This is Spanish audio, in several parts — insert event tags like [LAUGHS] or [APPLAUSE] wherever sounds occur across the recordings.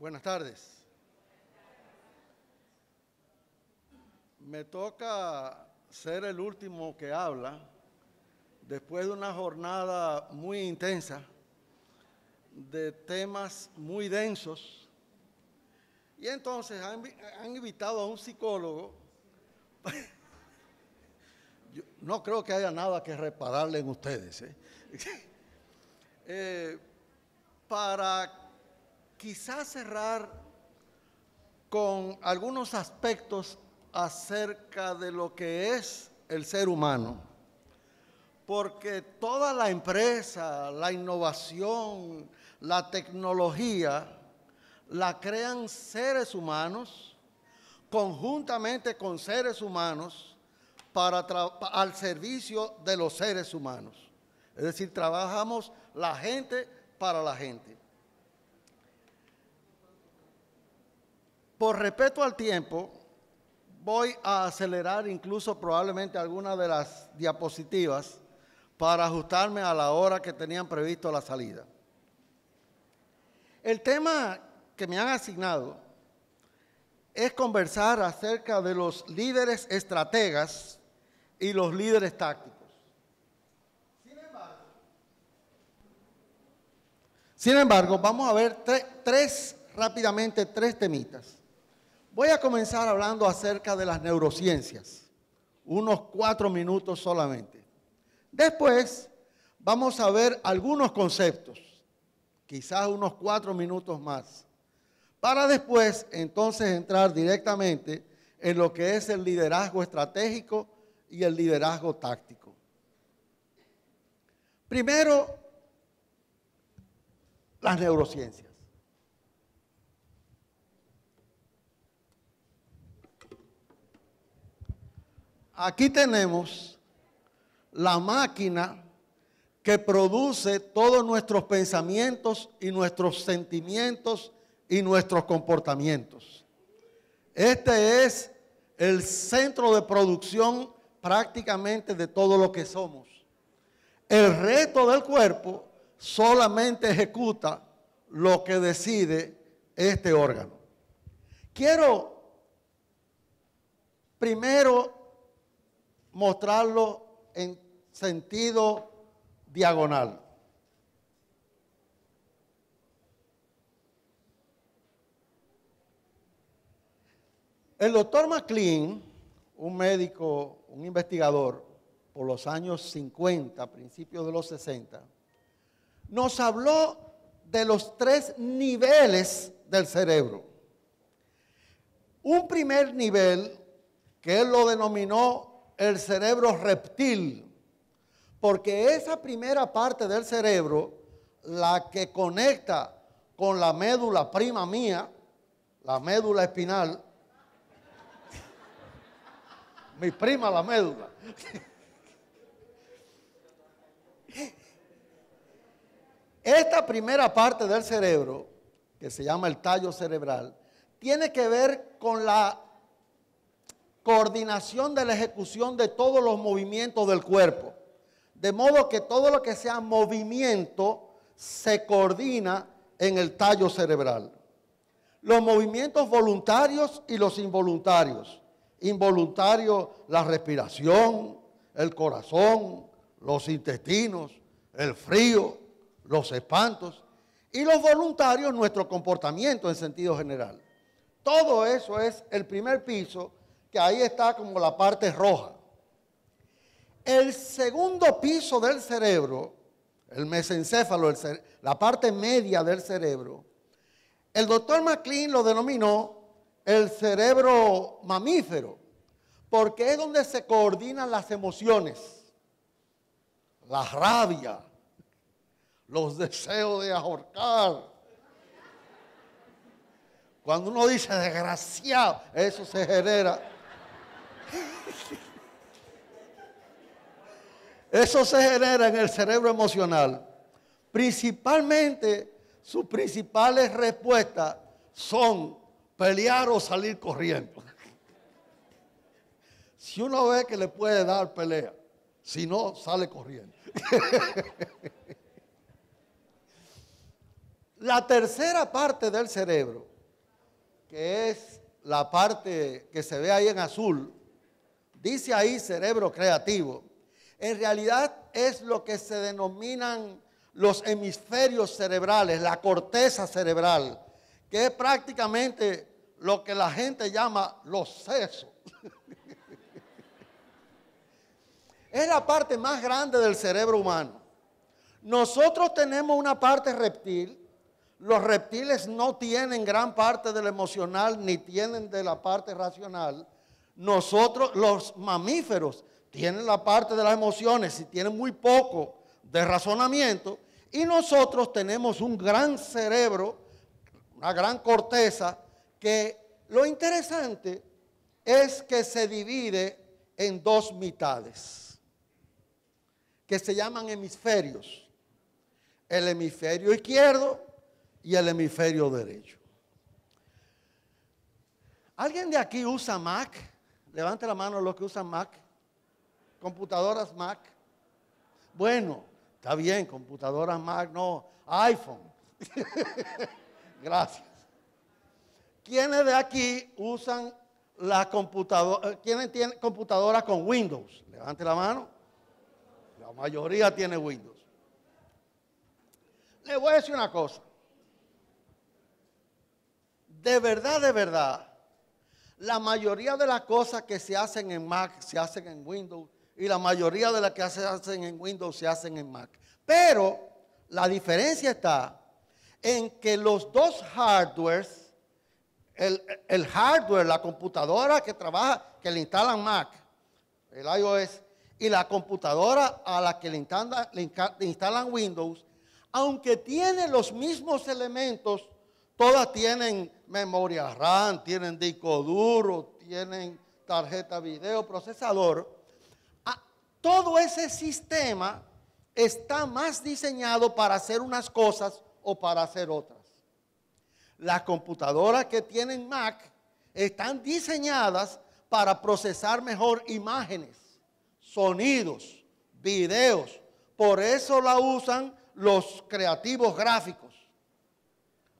Buenas tardes. Me toca ser el último que habla después de una jornada muy intensa de temas muy densos. Y entonces han, invitado a un psicólogo. [LAUGHS] no creo que haya nada que repararle en ustedes. eh, [LAUGHS] eh quizás cerrar con algunos aspectos acerca de lo que es el ser humano. Porque toda la empresa, la innovación, la tecnología, la crean seres humanos, conjuntamente con seres humanos, para al servicio de los seres humanos. Es decir, trabajamos la gente para la gente. por respeto al tiempo, voy a acelerar incluso probablemente algunas de las diapositivas para ajustarme a la hora que tenían previsto la salida. El tema que me han asignado es conversar acerca de los líderes estrategas y los líderes tácticos. Sin embargo, vamos a ver tres, rápidamente, tres temitas. Voy a comenzar hablando acerca de las neurociencias, unos cuatro minutos solamente. Después vamos a ver algunos conceptos, quizás unos cuatro minutos más, para después entonces entrar directamente en lo que es el liderazgo estratégico y el liderazgo táctico. Primero, las neurociencias. Aquí tenemos la máquina que produce todos nuestros pensamientos y nuestros sentimientos y nuestros comportamientos. Este es el centro de producción prácticamente de todo lo que somos. El resto del cuerpo solamente ejecuta lo que decide este órgano. Quiero primero mostrarlo en sentido diagonal. El doctor McLean, un médico, un investigador, por los años 50, principios de los 60, nos habló de los tres niveles del cerebro. Un primer nivel, que él lo denominó el cerebro reptil, porque esa primera parte del cerebro, la que conecta con la médula prima mía, la médula espinal, mi prima la médula. Esta primera parte del cerebro, que se llama el tallo cerebral, tiene que ver con la coordinación de la ejecución de todos los movimientos del cuerpo. De modo que todo lo que sea movimiento se coordina en el tallo cerebral. Los movimientos voluntarios y los involuntarios. Involuntario, la respiración, el corazón, los intestinos, el frío, los espantos. Y los voluntarios, nuestro comportamiento en sentido general. Todo eso es el primer piso que ahí está como la parte roja. El segundo piso del cerebro, el mesencéfalo, la parte media del cerebro, el doctor McLean lo denominó el cerebro mamífero, porque es donde se coordinan las emociones, la rabia, los deseos de ahorcar. Cuando uno dice desgraciado, eso se genera eso se genera en el cerebro emocional. Principalmente, sus principales respuestas son pelear o salir corriendo. Si uno ve que le puede dar pelea, si no, sale corriendo. [LAUGHS] la tercera parte del cerebro, que es la parte que se ve ahí en azul, Dice ahí cerebro creativo. En realidad es lo que se denominan los hemisferios cerebrales, la corteza cerebral, que es prácticamente lo que la gente llama los sesos. [LAUGHS] es la parte más grande del cerebro humano. Nosotros tenemos una parte reptil. Los reptiles no tienen gran parte del emocional ni tienen de la parte racional nosotros, los mamíferos, tienen la parte de las emociones y tienen muy poco de razonamiento. Y nosotros tenemos un gran cerebro, una gran corteza, que lo interesante es que se divide en dos mitades, que se llaman hemisferios, el hemisferio izquierdo y el hemisferio derecho. ¿Alguien de aquí usa Mac? Levante la mano los que usan Mac. Computadoras Mac. Bueno, está bien, computadoras Mac, no, iPhone. [LAUGHS] Gracias. ¿Quiénes de aquí usan la computadora? Eh, ¿Quiénes tienen computadora con Windows? Levante la mano. La mayoría tiene Windows. Le voy a decir una cosa. De verdad, de verdad, la mayoría de las cosas que se hacen en Mac se hacen en Windows y la mayoría de las que se hacen en Windows se hacen en Mac. Pero la diferencia está en que los dos hardwares, el, hardware, la computadora que trabaja, que le instalan Mac, el iOS, y la computadora a la que le instalan, instalan Windows, aunque tienen los mismos elementos, todas tienen memoria RAM, tienen disco duro, tienen tarjeta video, procesador. Ah, todo ese sistema está más diseñado para hacer unas cosas o para hacer otras. Las computadoras que tienen Mac están diseñadas para procesar mejor imágenes, sonidos, videos. Por eso la usan los creativos gráficos.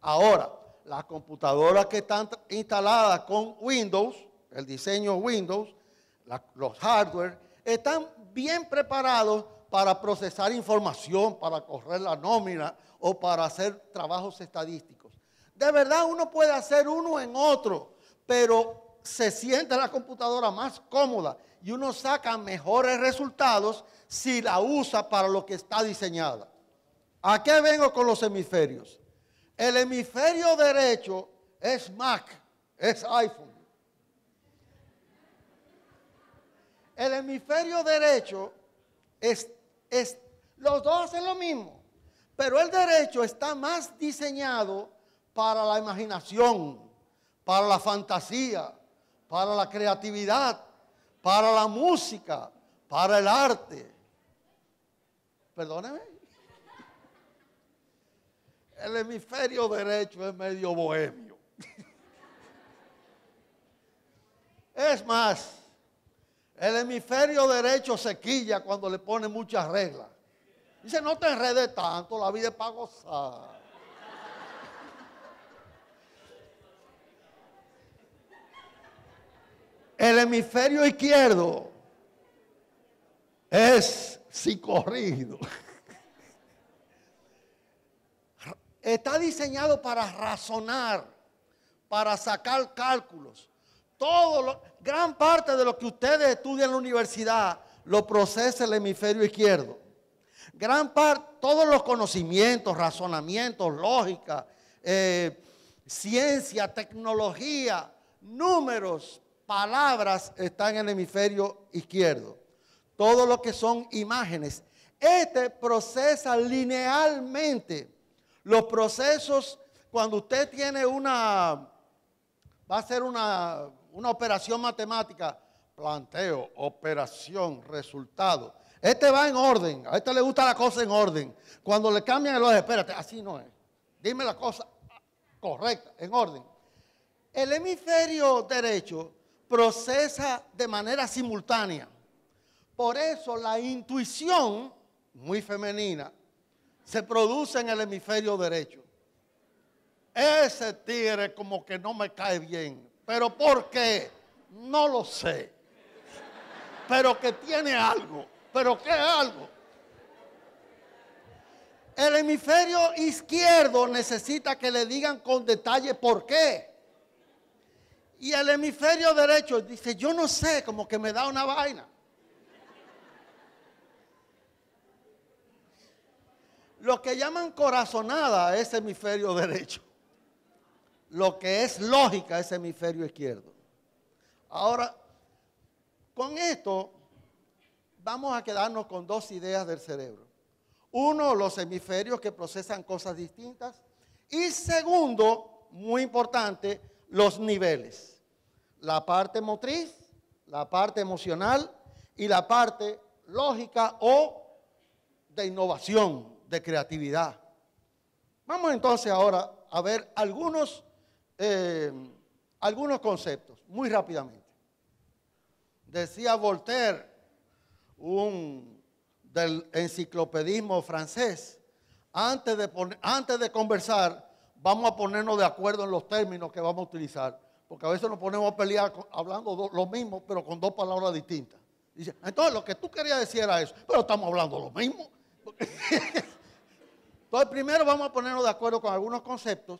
Ahora, las computadoras que están instaladas con Windows, el diseño Windows, los hardware, están bien preparados para procesar información, para correr la nómina o para hacer trabajos estadísticos. De verdad uno puede hacer uno en otro, pero se siente la computadora más cómoda y uno saca mejores resultados si la usa para lo que está diseñada. ¿A qué vengo con los hemisferios? El hemisferio derecho es Mac, es iPhone. El hemisferio derecho es, los dos hacen lo mismo, pero el derecho está más diseñado para la imaginación, para la fantasía, para la creatividad, para la música, para el arte. Perdóneme el hemisferio derecho es medio bohemio. es más, el hemisferio derecho se quilla cuando le pone muchas reglas. Dice, no te enredes tanto, la vida es para gozar. El hemisferio izquierdo es psicorrido. Está diseñado para razonar, para sacar cálculos. Todo gran parte de lo que ustedes estudian en la universidad lo procesa el hemisferio izquierdo. Gran parte, todos los conocimientos, razonamientos, lógica, eh, ciencia, tecnología, números, palabras están en el hemisferio izquierdo. Todo lo que son imágenes. Este procesa linealmente los procesos, cuando usted tiene una, va a ser una, operación matemática, planteo, operación, resultado. Este va en orden, a este le gusta la cosa en orden. Cuando le cambian el los espérate, así no es. Dime la cosa correcta, en orden. El hemisferio derecho procesa de manera simultánea. Por eso la intuición, muy femenina, se produce en el hemisferio derecho. Ese tigre como que no me cae bien, pero ¿por qué? No lo sé. Pero que tiene algo, pero qué algo. El hemisferio izquierdo necesita que le digan con detalle por qué. Y el hemisferio derecho dice, yo no sé, como que me da una vaina. Lo que llaman corazonada es hemisferio derecho. Lo que es lógica es hemisferio izquierdo. Ahora, con esto vamos a quedarnos con dos ideas del cerebro. Uno, los hemisferios que procesan cosas distintas. Y segundo, muy importante, los niveles. La parte motriz, la parte emocional y la parte lógica o de innovación, de creatividad. Vamos entonces ahora a ver algunos, eh, algunos conceptos, muy rápidamente. Decía Voltaire, un del enciclopedismo francés, antes de, antes de conversar, vamos a ponernos de acuerdo en los términos que vamos a utilizar, porque a veces nos ponemos a pelear hablando lo mismo, pero con dos palabras distintas. Dice, entonces lo que tú querías decir era eso, pero estamos hablando lo mismo. [LAUGHS] Entonces, primero vamos a ponernos de acuerdo con algunos conceptos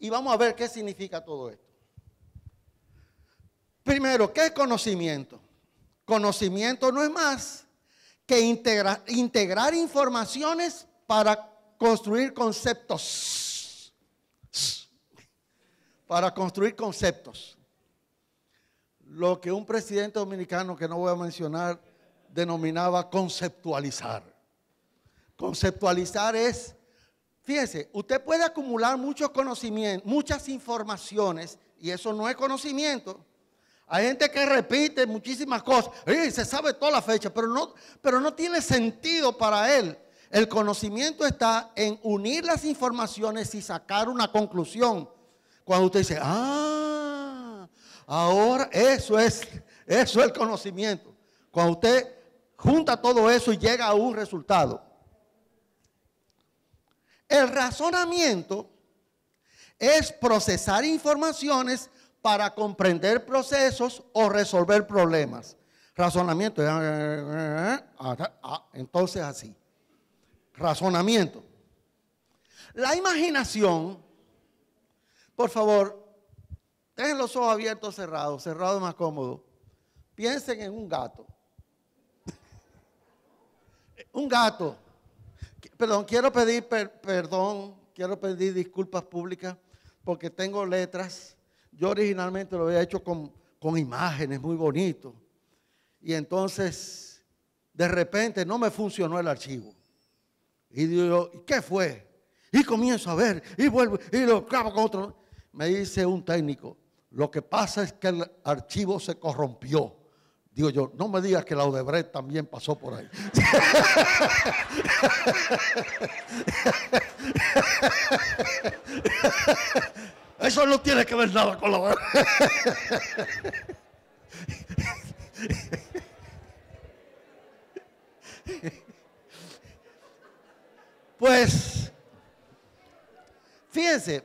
y vamos a ver qué significa todo esto. Primero, ¿qué es conocimiento? Conocimiento no es más que integrar informaciones para construir conceptos. Para construir conceptos. Lo que un presidente dominicano, que no voy a mencionar, denominaba conceptualizar. Conceptualizar es Fíjese, usted puede acumular mucho conocimiento, muchas informaciones, y eso no es conocimiento. Hay gente que repite muchísimas cosas, se sabe toda la fecha, pero no, pero no tiene sentido para él. El conocimiento está en unir las informaciones y sacar una conclusión. Cuando usted dice, ah, ahora eso es, eso es el conocimiento. Cuando usted junta todo eso y llega a un resultado. El razonamiento es procesar informaciones para comprender procesos o resolver problemas. Razonamiento. Ah, entonces así. Razonamiento. La imaginación, por favor, dejen los ojos abiertos, cerrados, cerrados más cómodo. Piensen en un gato. un gato. Perdón, quiero pedir perdón, quiero pedir disculpas públicas porque tengo letras. Yo originalmente lo había hecho con, con imágenes, muy bonito. Y entonces, de repente, no me funcionó el archivo. Y digo, ¿qué fue? Y comienzo a ver, y vuelvo, y lo clavo con otro. Me dice un técnico, lo que pasa es que el archivo se corrompió. Digo yo, no me digas que la Odebrecht también pasó por ahí. Eso no tiene que ver nada con la verdad. Pues, fíjense,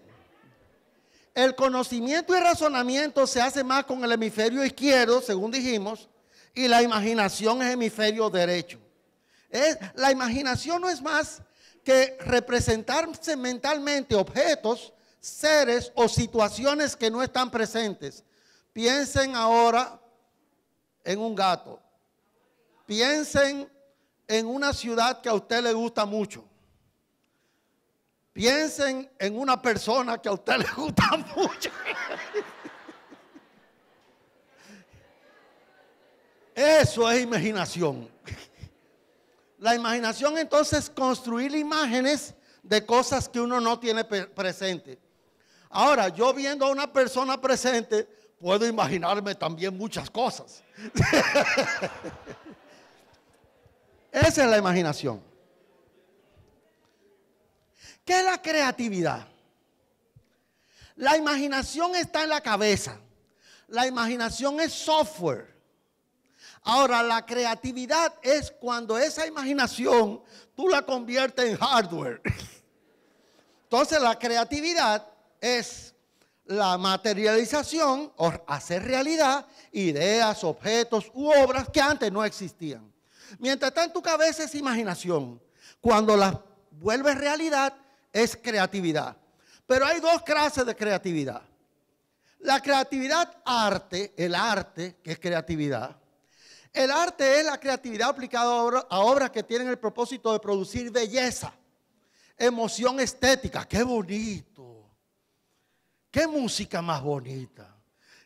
el conocimiento y razonamiento se hace más con el hemisferio izquierdo, según dijimos, y la imaginación es hemisferio derecho. la imaginación no es más que representarse mentalmente objetos, seres o situaciones que no están presentes. Piensen ahora en un gato. Piensen en una ciudad que a usted le gusta mucho. Piensen en una persona que a usted le gusta [LAUGHS] mucho. Eso es imaginación. La imaginación entonces es construir imágenes de cosas que uno no tiene presente. Ahora, yo viendo a una persona presente, puedo imaginarme también muchas cosas. [LAUGHS] Esa es la imaginación. ¿Qué es la creatividad? La imaginación está en la cabeza. La imaginación es software. Ahora, la creatividad es cuando esa imaginación tú la conviertes en hardware. [LAUGHS] Entonces, la creatividad es la materialización o hacer realidad ideas, objetos u obras que antes no existían. Mientras está en tu cabeza es imaginación. Cuando la vuelves realidad es creatividad. Pero hay dos clases de creatividad. La creatividad arte, el arte, que es creatividad, el arte es la creatividad aplicada a obras que tienen el propósito de producir belleza, emoción estética. ¡Qué bonito! ¡Qué música más bonita!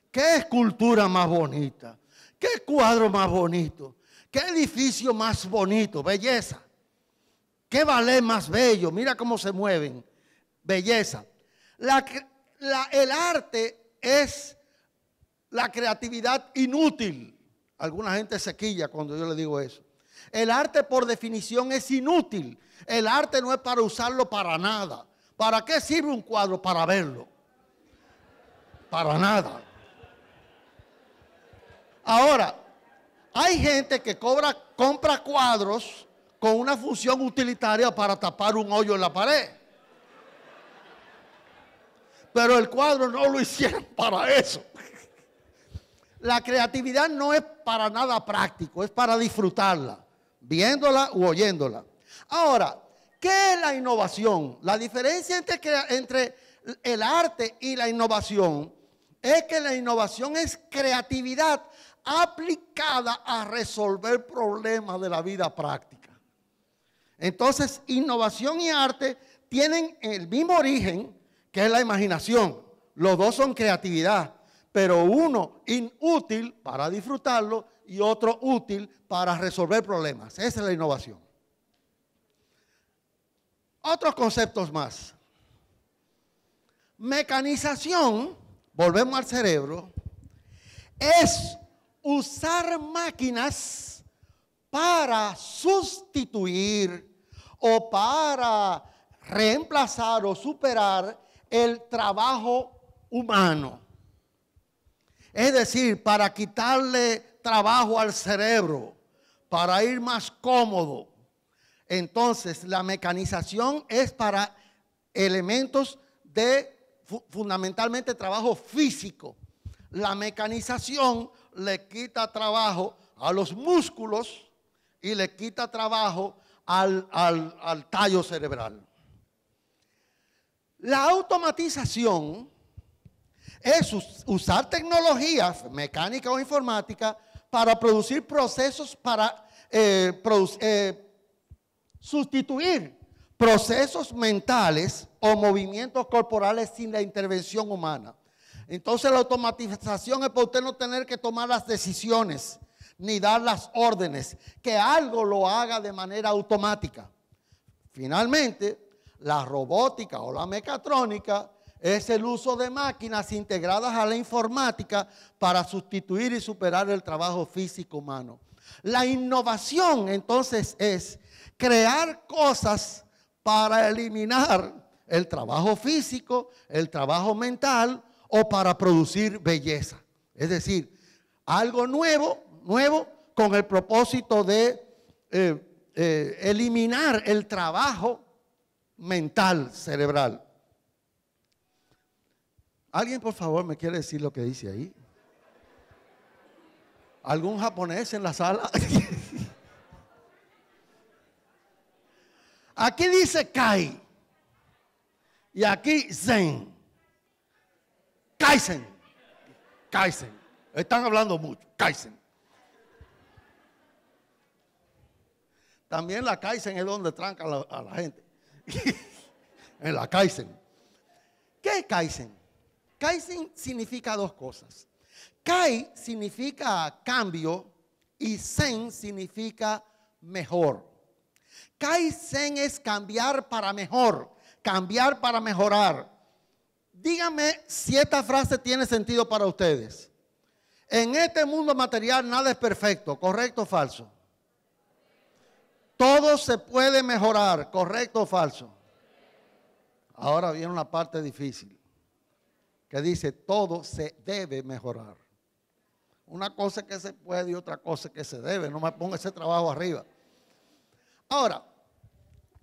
¡Qué escultura más bonita! ¡Qué cuadro más bonito! ¡Qué edificio más bonito! ¡Belleza! ¡Qué ballet más bello! Mira cómo se mueven. Belleza. el arte es la creatividad inútil Alguna gente se quilla cuando yo le digo eso. El arte por definición es inútil. El arte no es para usarlo para nada. ¿Para qué sirve un cuadro? Para verlo. Para nada. Ahora, hay gente que compra cuadros con una función utilitaria para tapar un hoyo en la pared. Pero el cuadro no lo [LAUGHS] hicieron para eso. La creatividad no es para nada práctico, es para disfrutarla, viéndola u oyéndola. Ahora, ¿qué es la innovación? La diferencia entre, entre el arte y la innovación es que la innovación es creatividad aplicada a resolver problemas de la vida práctica. Entonces, innovación y arte tienen el mismo origen que es la imaginación. Los dos son creatividad pero uno inútil para disfrutarlo y otro útil para resolver problemas. Esa es la innovación. Otros conceptos más. Mecanización, volvemos al cerebro, es usar máquinas para sustituir o para reemplazar o superar el trabajo humano. Es decir, para quitarle trabajo al cerebro, para ir más cómodo. Entonces, la mecanización es para elementos de fundamentalmente trabajo físico. La mecanización le quita trabajo a los músculos y le quita trabajo al, tallo cerebral. La automatización es usar tecnologías mecánica o informática para producir procesos para eh, eh, sustituir procesos mentales o movimientos corporales sin la intervención humana. Entonces la automatización es para usted no tener que tomar las decisiones ni dar las órdenes, que algo lo haga de manera automática. Finalmente, la robótica o la mecatrónica es el uso de máquinas integradas a la informática para sustituir y superar el trabajo físico humano. La innovación entonces es crear cosas para eliminar el trabajo físico, el trabajo mental o para producir belleza. Es decir, algo nuevo, nuevo con el propósito de eh, eh, eliminar el trabajo mental, cerebral. ¿Alguien por favor me quiere decir lo que dice ahí? ¿Algún japonés en la sala? [LAUGHS] aquí dice Kai y aquí Zen. Kaizen. Kaizen. Están hablando mucho. Kaizen. También la Kaizen es donde tranca a la, gente. [LAUGHS] en la Kaizen. ¿Qué es Kaizen? Kai significa dos cosas. Kai significa cambio y Zen significa mejor. Kai Zen es cambiar para mejor, cambiar para mejorar. Díganme si esta frase tiene sentido para ustedes. En este mundo material nada es perfecto, correcto o falso. Todo se puede mejorar, correcto o falso. Ahora viene una parte difícil que dice, todo se debe mejorar. Una cosa que se puede y otra cosa que se debe. No me ponga ese trabajo arriba. Ahora,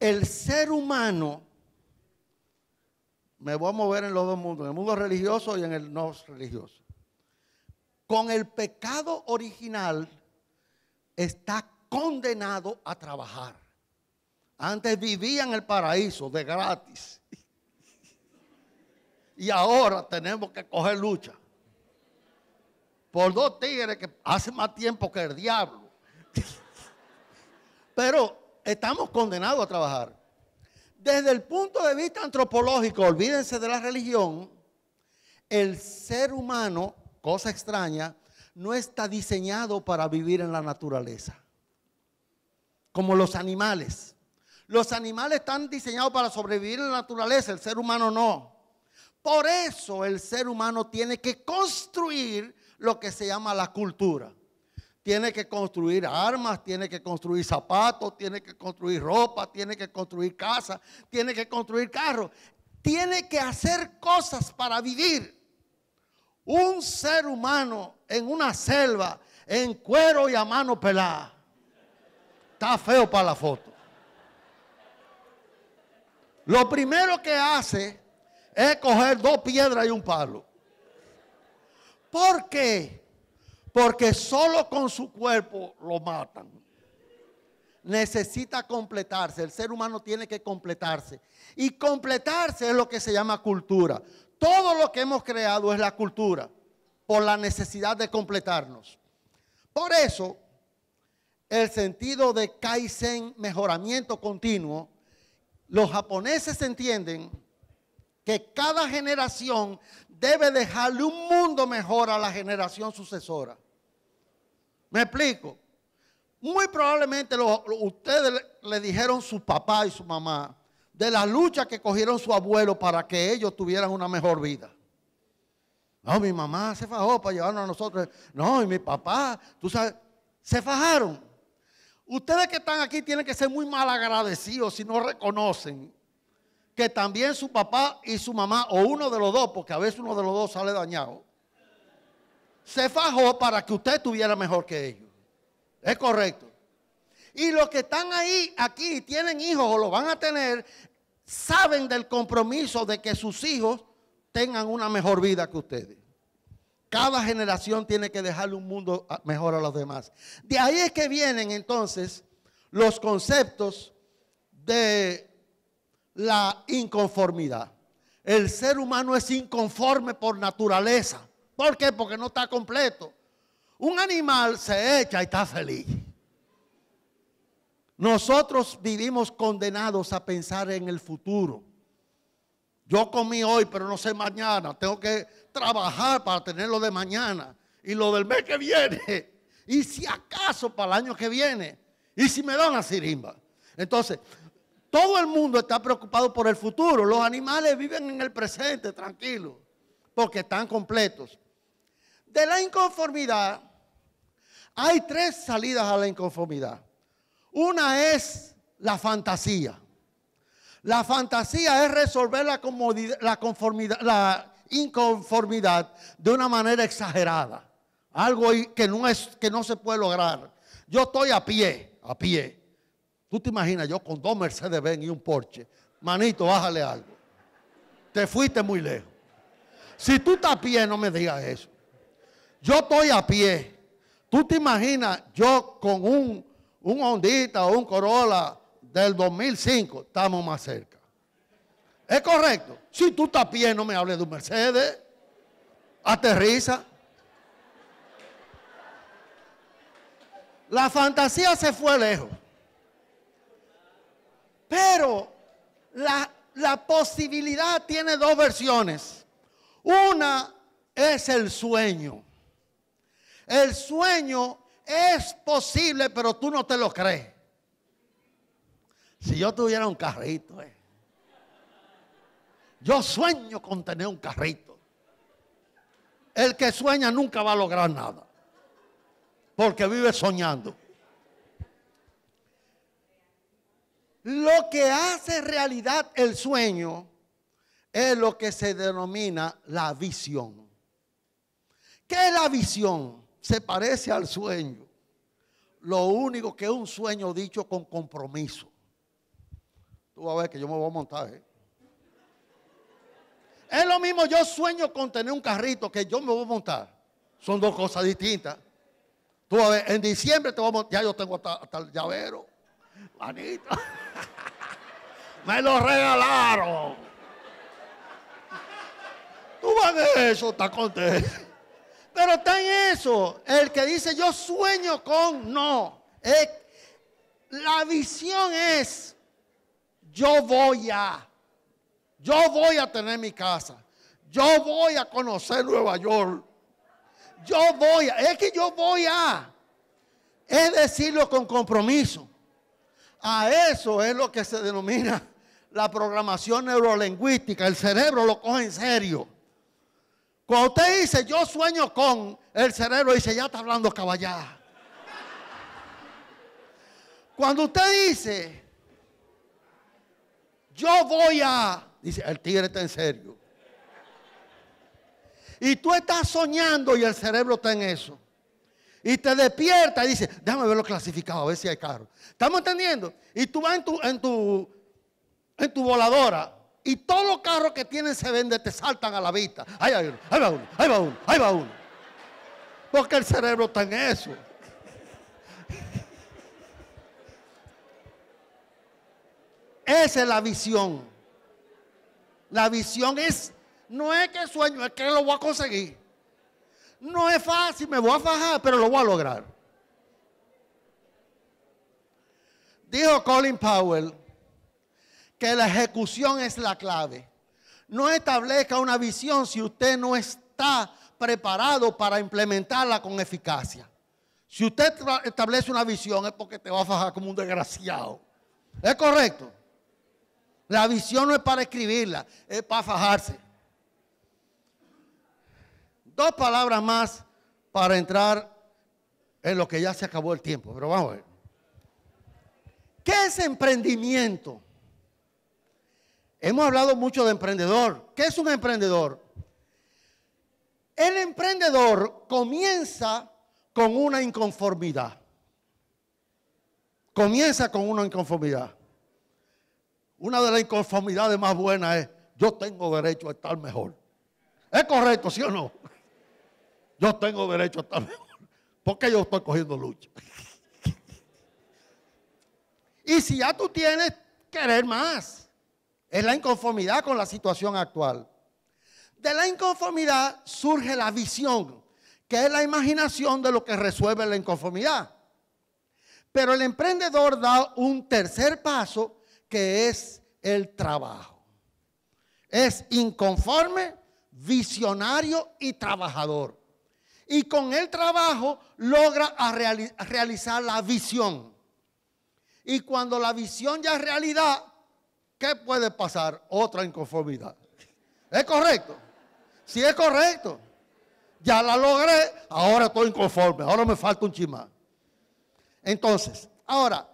el ser humano, me voy a mover en los dos mundos, en el mundo religioso y en el no religioso. Con el pecado original está condenado a trabajar. Antes vivía en el paraíso de gratis. Y ahora tenemos que coger lucha. Por dos tigres que hace más tiempo que el diablo. [LAUGHS] Pero estamos condenados a trabajar. Desde el punto de vista antropológico, olvídense de la religión, el ser humano, cosa extraña, no está diseñado para vivir en la naturaleza, como los animales. Los animales están diseñados para sobrevivir en la naturaleza, el ser humano no. Por eso el ser humano tiene que construir lo que se llama la cultura. Tiene que construir armas, tiene que construir zapatos, tiene que construir ropa, tiene que construir casa, tiene que construir carros. Tiene que hacer cosas para vivir. Un ser humano en una selva, en cuero y a mano pelada. Está feo para la foto. Lo primero que hace es coger dos piedras y un palo. ¿Por qué? Porque solo con su cuerpo lo matan. Necesita completarse. El ser humano tiene que completarse. Y completarse es lo que se llama cultura. Todo lo que hemos creado es la cultura por la necesidad de completarnos. Por eso, el sentido de Kaizen, mejoramiento continuo, los japoneses entienden que cada generación debe dejarle un mundo mejor a la generación sucesora. ¿Me explico? Muy probablemente ustedes le, dijeron su papá y su mamá de la lucha que cogieron su abuelo para que ellos tuvieran una mejor vida. No, mi mamá se fajó para llevarnos a nosotros. No, y mi papá, tú sabes, se fajaron. Ustedes que están aquí tienen que ser muy mal agradecidos si no reconocen que también su papá y su mamá, o uno de los dos, porque a veces uno de los dos sale dañado, se fajó para que usted estuviera mejor que ellos. Es correcto. Y los que están ahí, aquí, tienen hijos o lo van a tener, saben del compromiso de que sus hijos tengan una mejor vida que ustedes. Cada generación tiene que dejarle un mundo ah, mejor a los demás. De ahí es que vienen entonces los conceptos de la inconformidad. El ser humano es inconforme por naturaleza. ¿Por qué? Porque no está completo. Un animal se echa y está feliz. Nosotros vivimos condenados a pensar en el futuro. Yo comí hoy, pero no sé mañana. Tengo que trabajar para tener lo de mañana y lo del mes que viene. [LAUGHS] Y si acaso para el año que viene. Y si me dan la sirimba. Entonces, todo el mundo está preocupado por el futuro. Los animales viven en el presente, tranquilos, porque están completos. De la inconformidad, hay tres salidas a la inconformidad. Una es la fantasía. La fantasía es resolver la, la, conformidad, la inconformidad de una manera exagerada. Algo que no, es, que no se puede lograr. Yo estoy a pie, a pie. Tú te imaginas yo con dos Mercedes Benz y un Porsche. Manito, bájale algo. Te fuiste muy lejos. Si tú estás a pie, no me digas eso. Yo estoy a pie. Tú te imaginas yo con un, un Hondita o un Corolla del 2005, estamos más cerca. ¿Es correcto? Si tú estás a pie, no me hables de un Mercedes. Aterriza. La fantasía se fue lejos. Pero la, posibilidad tiene dos versiones. Una es el sueño. El sueño es posible, pero tú no te lo crees. Si yo tuviera un carrito, eh. yo sueño con tener un carrito. El que sueña nunca va a lograr nada, porque vive soñando. Lo que hace realidad el sueño es lo que se denomina la visión. ¿Qué es la visión? Se parece al sueño. Lo único que es un sueño dicho con compromiso. Tú vas a ver que yo me voy a montar. ¿eh? Es lo mismo, yo sueño con tener un carrito que yo me voy a montar. Son dos cosas distintas. Tú a ver, en diciembre te voy a montar. Ya yo tengo hasta, el llavero. Manito. Me lo regalaron. Tú vas de eso, está contento. Pero está en eso. El que dice yo sueño con, no. la visión es, yo voy a, yo voy a tener mi casa. Yo voy a conocer Nueva York. Yo voy a, es que yo voy a. Es decirlo con compromiso. A eso es lo que se denomina la programación neurolingüística, el cerebro lo coge en serio. Cuando usted dice, yo sueño con, el cerebro dice, ya está hablando caballá. Cuando usted dice, yo voy a, dice, el tigre está en serio. Y tú estás soñando y el cerebro está en eso. Y te despierta y dice, déjame verlo clasificado, a ver si hay carro. ¿Estamos entendiendo? Y tú vas en tu, en tu en tu voladora y todos los carros que tienen se venden te saltan a la vista. Ahí hay ahí va uno, ahí va uno, ahí va uno. Porque el cerebro está en eso. Esa es la visión. La visión es, no es que sueño, es que lo voy a conseguir. No es fácil, me voy a fajar, pero lo voy a lograr. Dijo Colin Powell la ejecución es la clave. No establezca una visión si usted no está preparado para implementarla con eficacia. Si usted establece una visión es porque te va a fajar como un desgraciado. ¿Es correcto? La visión no es para escribirla, es para fajarse. Dos palabras más para entrar en lo que ya se acabó el tiempo, pero vamos a ver. ¿Qué es emprendimiento? Hemos hablado mucho de emprendedor. ¿Qué es un emprendedor? El emprendedor comienza con una inconformidad. Comienza con una inconformidad. Una de las inconformidades más buenas es, yo tengo derecho a estar mejor. ¿Es correcto, sí o no? Yo tengo derecho a estar mejor. ¿Por qué yo estoy cogiendo lucha. [LAUGHS] y si ya tú tienes querer más. Es la inconformidad con la situación actual. De la inconformidad surge la visión, que es la imaginación de lo que resuelve la inconformidad. Pero el emprendedor da un tercer paso, que es el trabajo. Es inconforme, visionario y trabajador. Y con el trabajo logra realizar la visión. Y cuando la visión ya es realidad, ¿qué puede pasar? Otra inconformidad. ¿Es correcto? Si es correcto, ya la logré, ahora estoy inconforme, ahora me falta un chimán. Entonces, ahora,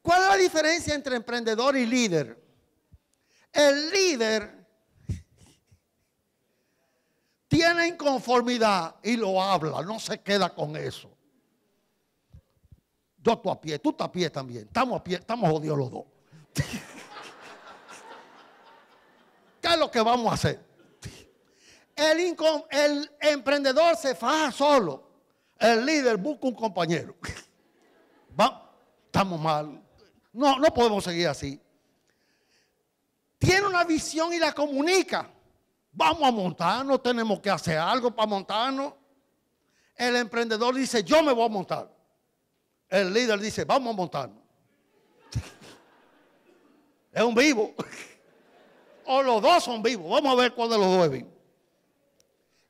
¿cuál es la diferencia entre emprendedor y líder? El líder tiene inconformidad y lo habla, no se queda con eso. Yo estoy a pie, tú estás a pie también, estamos a pie, estamos jodidos los dos. [LAUGHS] ¿Qué es lo que vamos a hacer? El, emprendedor se faja solo. El líder busca un compañero. [LAUGHS] estamos mal. No, no podemos seguir así. Tiene una visión y la comunica. Vamos a montarnos, tenemos que hacer algo para montarnos. El emprendedor dice, yo me voy a montar. El líder dice, vamos a montarnos. [LAUGHS] es un vivo. [LAUGHS] o los dos son vivos. Vamos a ver cuál de los dos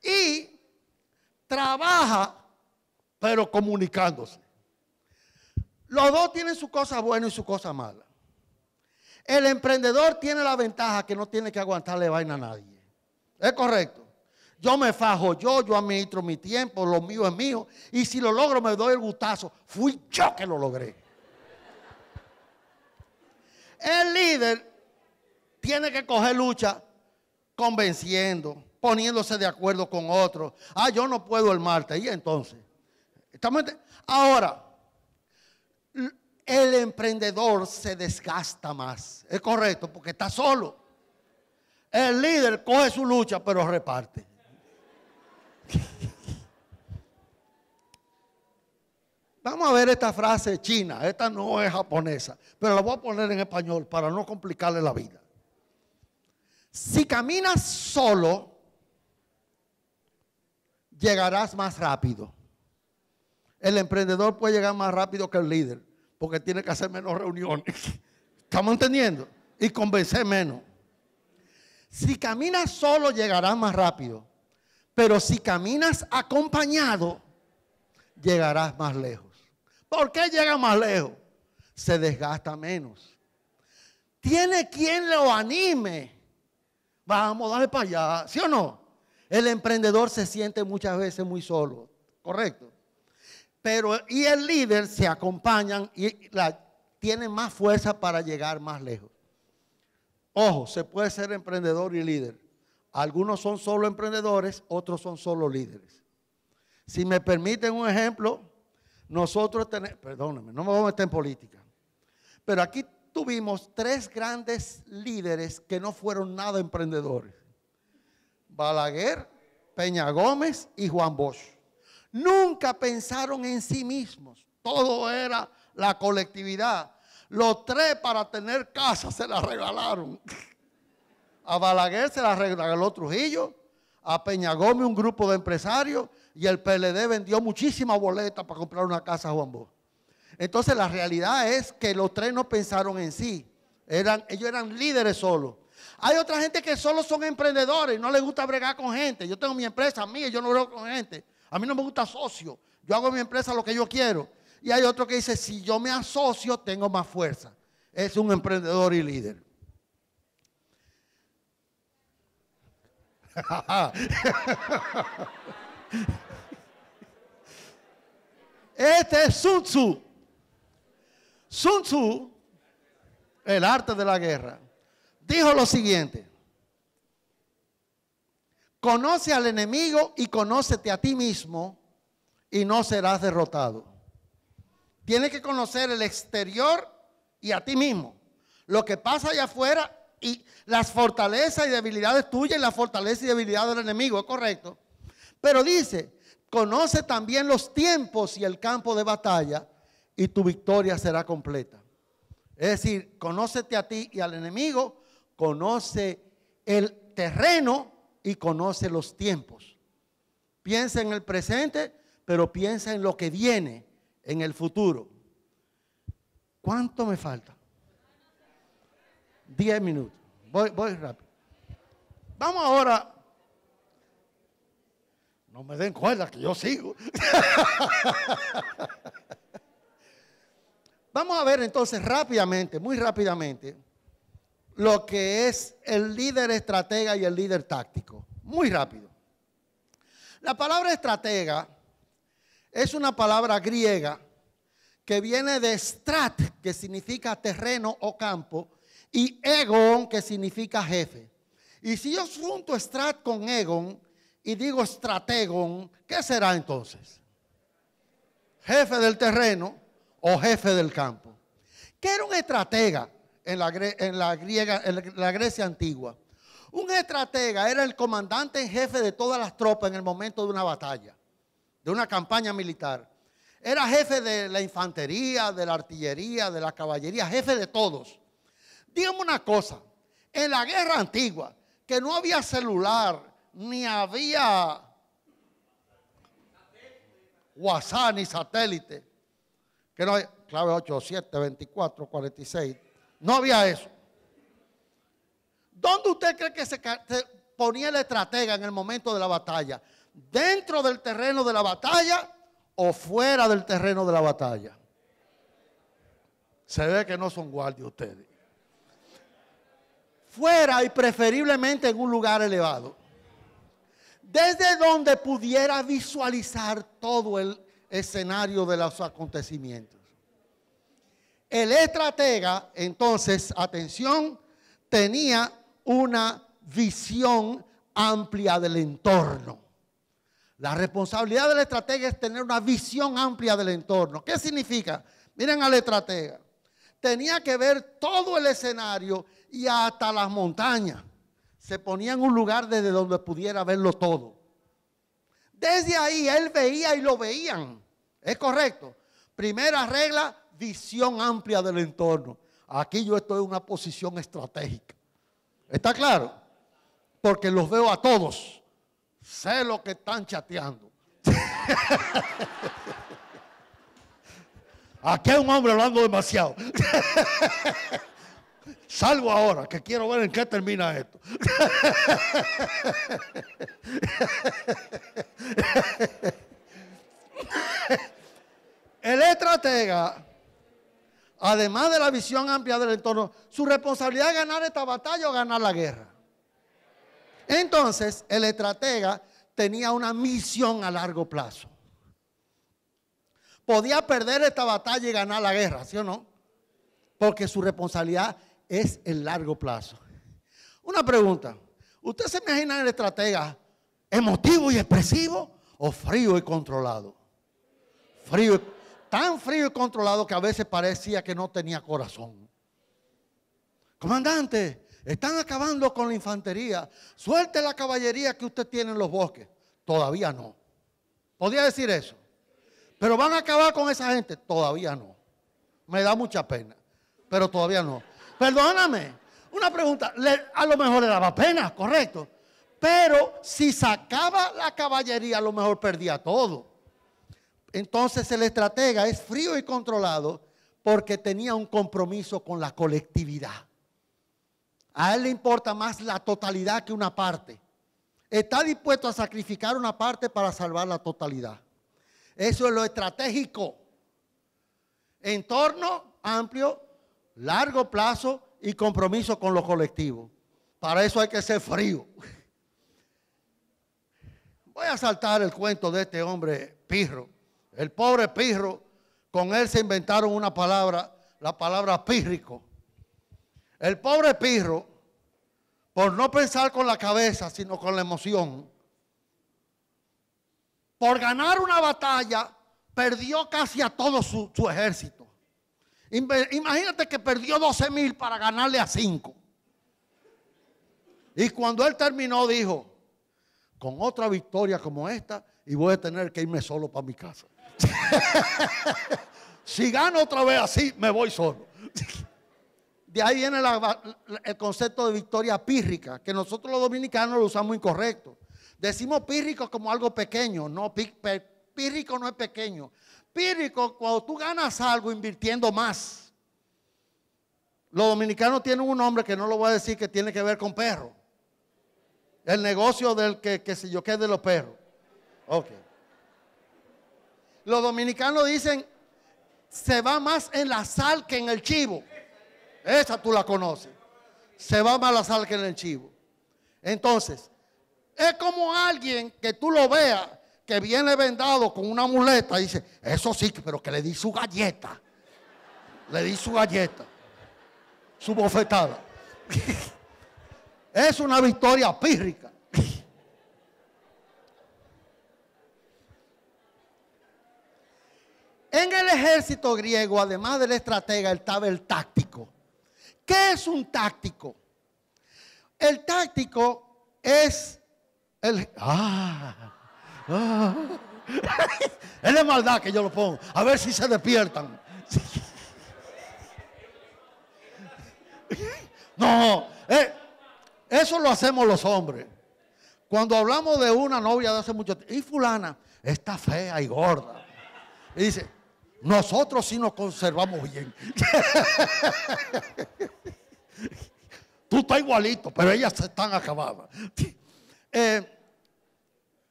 es Y trabaja, pero comunicándose. Los dos tienen su cosas buena y su cosa mala. El emprendedor tiene la ventaja que no tiene que aguantarle vaina a nadie. Es correcto. Yo me fajo yo, yo administro mi tiempo, lo mío es mío. Y si lo logro, me doy el gustazo. Fui yo que lo logré. El líder tiene que coger lucha convenciendo, poniéndose de acuerdo con otros. Ah, yo no puedo el martes. Y entonces, ahora, el emprendedor se desgasta más. Es correcto, porque está solo. El líder coge su lucha, pero reparte. [LAUGHS] Vamos a ver esta frase china, esta no es japonesa, pero la voy a poner en español para no complicarle la vida. Si caminas solo, llegarás más rápido. El emprendedor puede llegar más rápido que el líder, porque tiene que hacer menos reuniones. [LAUGHS] ¿Estamos entendiendo? Y convencer menos. Si caminas solo, llegarás más rápido. Pero si caminas acompañado, llegarás más lejos. ¿Por qué llega más lejos? Se desgasta menos. Tiene quien lo anime Vamos, dale para allá, ¿sí o no? El emprendedor se siente muchas veces muy solo, ¿correcto? Pero y el líder se acompañan y la, tienen más fuerza para llegar más lejos. Ojo, se puede ser emprendedor y líder. Algunos son solo emprendedores, otros son solo líderes. Si me permiten un ejemplo, nosotros tenemos, perdóname, no me voy a meter en política, pero aquí tuvimos tres grandes líderes que no fueron nada emprendedores. Balaguer, Peña Gómez y Juan Bosch. Nunca pensaron en sí mismos. Todo era la colectividad. Los tres para tener casa se la regalaron. A Balaguer se la regaló Trujillo, a Peña Gómez un grupo de empresarios y el PLD vendió muchísimas boletas para comprar una casa a Juan Bosch. Entonces la realidad es que los tres no pensaron en sí. Eran, ellos eran líderes solo. Hay otra gente que solo son emprendedores, no les gusta bregar con gente. Yo tengo mi empresa mía, yo no brego con gente. A mí no me gusta socio. Yo hago mi empresa lo que yo quiero. Y hay otro que dice, si yo me asocio, tengo más fuerza. Es un emprendedor y líder. [LAUGHS] este es Sun Sun Tzu, el arte de la guerra, dijo lo siguiente. Conoce al enemigo y conócete a ti mismo y no serás derrotado. Tienes que conocer el exterior y a ti mismo. Lo que pasa allá afuera y las fortalezas y debilidades tuyas y la fortaleza y debilidad del enemigo, es correcto. Pero dice, conoce también los tiempos y el campo de batalla y tu victoria será completa. Es decir, conócete a ti y al enemigo, conoce el terreno y conoce los tiempos. Piensa en el presente, pero piensa en lo que viene, en el futuro. ¿Cuánto me falta? Diez minutos. Voy, voy rápido. Vamos ahora. No me den cuenta que yo sigo. [LAUGHS] Vamos a ver entonces rápidamente, muy rápidamente, lo que es el líder estratega y el líder táctico. Muy rápido. La palabra estratega es una palabra griega que viene de strat, que significa terreno o campo, y egon, que significa jefe. Y si yo junto strat con egon y digo estrategon, ¿qué será entonces? Jefe del terreno, o jefe del campo, que era un estratega en la, en la, en la Grecia antigua. Un estratega era el comandante en jefe de todas las tropas en el momento de una batalla, de una campaña militar. Era jefe de la infantería, de la artillería, de la caballería, jefe de todos. Dígame una cosa, en la guerra antigua, que no había celular, ni había WhatsApp, ni satélite, que no hay, clave 8, 7, 24, 46. No había eso. ¿Dónde usted cree que se, ponía el estratega en el momento de la batalla? ¿Dentro del terreno de la batalla o fuera del terreno de la batalla? Se ve que no son guardias ustedes. Fuera y preferiblemente en un lugar elevado. Desde donde pudiera visualizar todo el, escenario de los acontecimientos. El estratega, entonces, atención, tenía una visión amplia del entorno. La responsabilidad del estratega es tener una visión amplia del entorno. ¿Qué significa? Miren al estratega. Tenía que ver todo el escenario y hasta las montañas. Se ponía en un lugar desde donde pudiera verlo todo. Desde ahí él veía y lo veían. Es correcto. Primera regla, visión amplia del entorno. Aquí yo estoy en una posición estratégica. ¿Está claro? Porque los veo a todos. Sé lo que están chateando. [LAUGHS] Aquí hay un hombre hablando demasiado. [LAUGHS] Salgo ahora, que quiero ver en qué termina esto. [LAUGHS] El estratega, además de la visión amplia del entorno, su responsabilidad es ganar esta batalla o ganar la guerra. Entonces, el estratega tenía una misión a largo plazo. Podía perder esta batalla y ganar la guerra, ¿sí o no? Porque su responsabilidad es el largo plazo. Una pregunta, ¿usted se imagina el estratega emotivo y expresivo o frío y controlado? Frío y tan frío y controlado que a veces parecía que no tenía corazón. Comandante, están acabando con la infantería. Suelte la caballería que usted tiene en los bosques. Todavía no. Podía decir eso. Pero van a acabar con esa gente. Todavía no. Me da mucha pena. Pero todavía no. Perdóname. Una pregunta. a lo mejor le daba pena, correcto. Pero si sacaba la caballería, a lo mejor perdía todo. Entonces el estratega es frío y controlado porque tenía un compromiso con la colectividad. A él le importa más la totalidad que una parte. Está dispuesto a sacrificar una parte para salvar la totalidad. Eso es lo estratégico. Entorno amplio, largo plazo y compromiso con lo colectivo. Para eso hay que ser frío. Voy a saltar el cuento de este hombre pirro. El pobre pirro, con él se inventaron una palabra, la palabra pírrico. El pobre pirro, por no pensar con la cabeza, sino con la emoción, por ganar una batalla, perdió casi a todo su, su ejército. Imagínate que perdió 12 mil para ganarle a 5. Y cuando él terminó, dijo, con otra victoria como esta, y voy a tener que irme solo para mi casa. [LAUGHS] si gano otra vez así, me voy solo. de ahí viene el concepto de victoria pírrica, que nosotros los dominicanos lo usamos incorrecto. Decimos pírrico como algo pequeño, no, pírrico no es pequeño. Pírrico cuando tú ganas algo invirtiendo más. Los dominicanos tienen un nombre que no lo voy a decir que tiene que ver con perro. El negocio del que, que si yo quede de los perros. Ok. Los dominicanos dicen, se va más en la sal que en el chivo. Esa tú la conoces. Se va más la sal que en el chivo. Entonces, es como alguien que tú lo veas que viene vendado con una muleta y dice, eso sí, pero que le di su galleta. Le di su galleta. Su bofetada. [LAUGHS] es una victoria pírrica. En el ejército griego, además del estratega, estaba el táctico. ¿Qué es un táctico? El táctico es el... Ah, ah. [LAUGHS] es de maldad que yo lo pongo. A ver si se despiertan. [LAUGHS] No, eh, eso lo hacemos los hombres. Cuando hablamos de una novia de hace mucho tiempo, y fulana, está fea y gorda. Y dice, nosotros sí nos conservamos bien. [LAUGHS] Tú estás igualito, pero ellas están acabadas. Eh,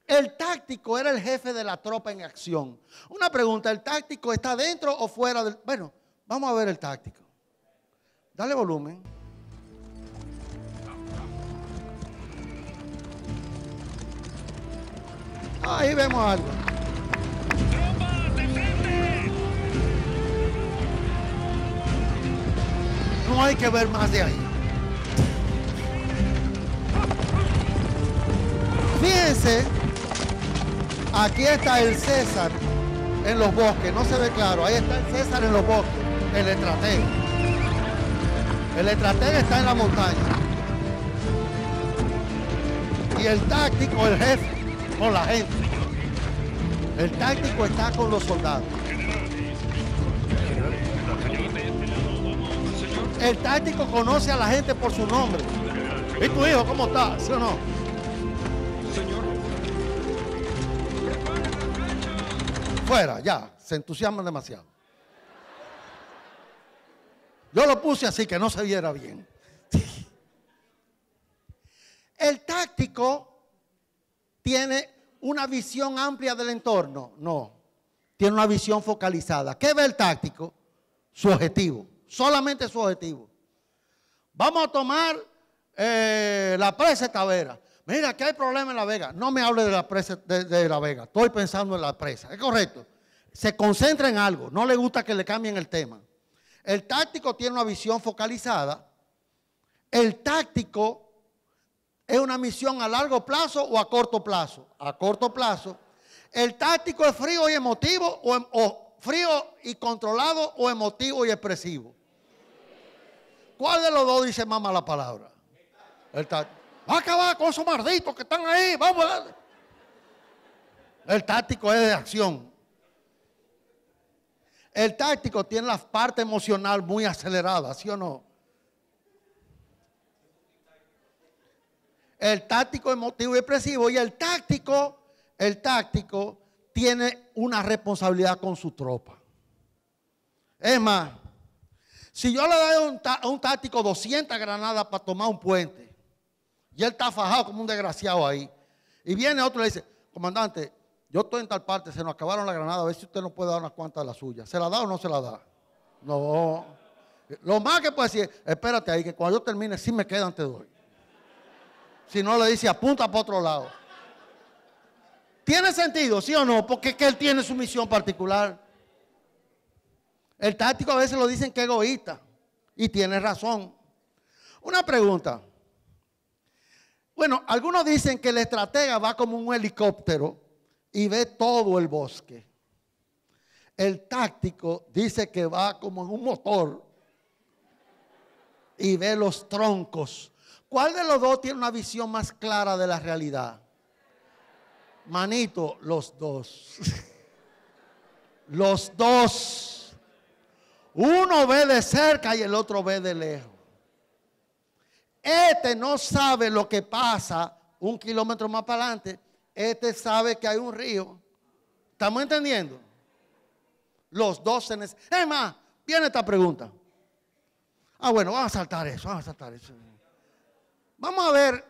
el táctico era el jefe de la tropa en acción. Una pregunta, ¿el táctico está dentro o fuera del... Bueno, vamos a ver el táctico. Dale volumen. Ahí vemos algo. No hay que ver más de ahí. Fíjense, aquí está el César en los bosques, no se ve claro, ahí está el César en los bosques, el estratega. El estratega está en la montaña. Y el táctico, el jefe, con la gente. El táctico está con los soldados. El táctico conoce a la gente por su nombre. ¿Y tu hijo cómo está? ¿Sí o no? Señor. Fuera, ya. Se entusiasma demasiado. Yo lo puse así que no se viera bien. [LAUGHS] El táctico tiene una visión amplia del entorno. No. Tiene una visión focalizada. ¿Qué ve el táctico? Su objetivo solamente su objetivo. Vamos a tomar eh, la presa esta Tavera. Mira, que hay problema en La Vega. No me hable de la presa de, La Vega. Estoy pensando en la presa. Es correcto. Se concentra en algo. No le gusta que le cambien el tema. El táctico tiene una visión focalizada. El táctico es una misión a largo plazo o a corto plazo. A corto plazo. El táctico es frío y emotivo o frío y controlado o emotivo y expresivo. ¿Cuál de los dos dice más mala palabra? El táctico Va a acabar con esos marditos que están ahí. Vamos El táctico es de acción. El táctico tiene la parte emocional muy acelerada, ¿sí o no? El táctico emotivo y expresivo y el táctico, el táctico tiene una responsabilidad con su tropa. Es más, si yo le doy a un, táctico 200 granadas para tomar un puente, y él está fajado como un desgraciado ahí, y viene otro y le dice, comandante, yo estoy en tal parte, se nos acabaron las granadas, a ver si usted nos puede dar unas cuantas de las suyas. ¿Se la da o no se la da? No. Lo más que puede decir, espérate ahí, que cuando yo termine, si me quedan, te doy. Si no, le dice, apunta para otro lado. ¿Tiene sentido, sí o no? Porque es que él tiene su misión particular. El táctico a veces lo dicen que egoísta. Y tiene razón. Una pregunta. Bueno, algunos dicen que el estratega va como un helicóptero y ve todo el bosque. El táctico dice que va como en un motor y ve los troncos. ¿Cuál de los dos tiene una visión más clara de la realidad? Manito, los dos. [LAUGHS] los dos. Uno ve de cerca y el otro ve de lejos. Este no sabe lo que pasa un kilómetro más para adelante. Este sabe que hay un río. ¿Estamos entendiendo? Los dos se necesitan. más, viene esta pregunta. Ah, bueno, vamos a saltar eso, vamos a saltar eso. Vamos a ver.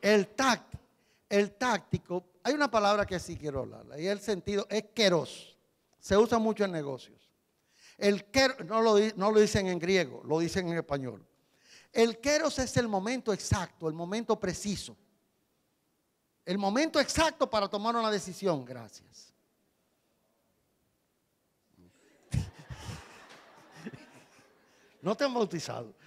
El tacto el táctico, hay una palabra que sí quiero hablar, y el sentido es queros. Se usa mucho en negocios. El queros, no lo, no lo dicen en griego, lo dicen en español. El queros es el momento exacto, el momento preciso. El momento exacto para tomar una decisión, gracias. [LAUGHS] No te han bautizado. [LAUGHS]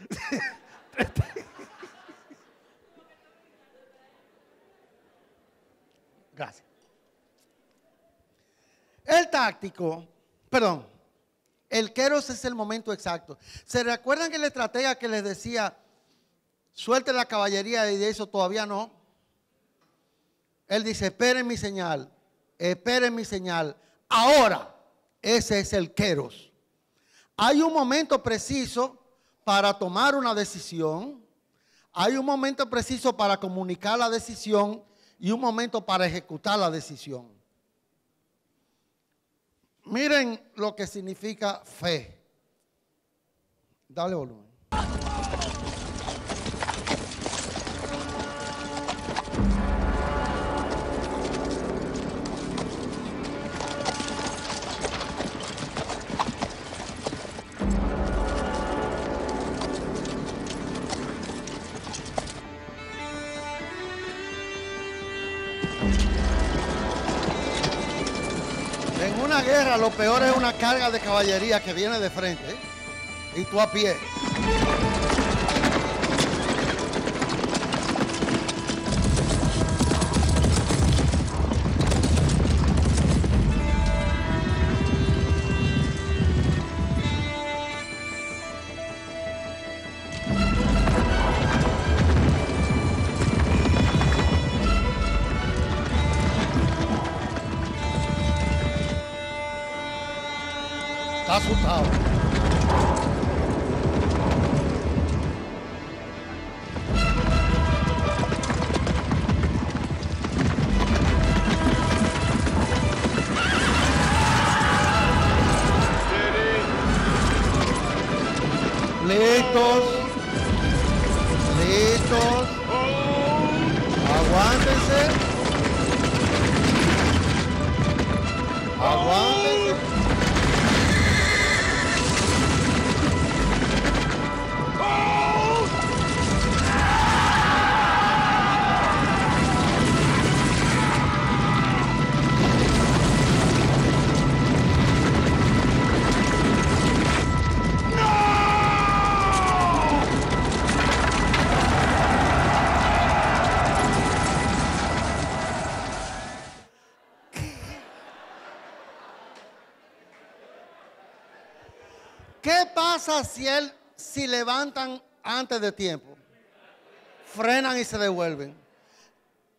El táctico, perdón, el queros es el momento exacto. ¿Se recuerdan que el estratega que les decía, suelte la caballería y de eso todavía no? Él dice, esperen mi señal, esperen mi señal. Ahora, ese es el queros. Hay un momento preciso para tomar una decisión. Hay un momento preciso para comunicar la decisión y un momento para ejecutar la decisión. Miren lo que significa fe. Dale volumen. guerra lo peor es una carga de caballería que viene de frente ¿eh? y tú a pie. si él, si levantan antes de tiempo? Frenan y se devuelven.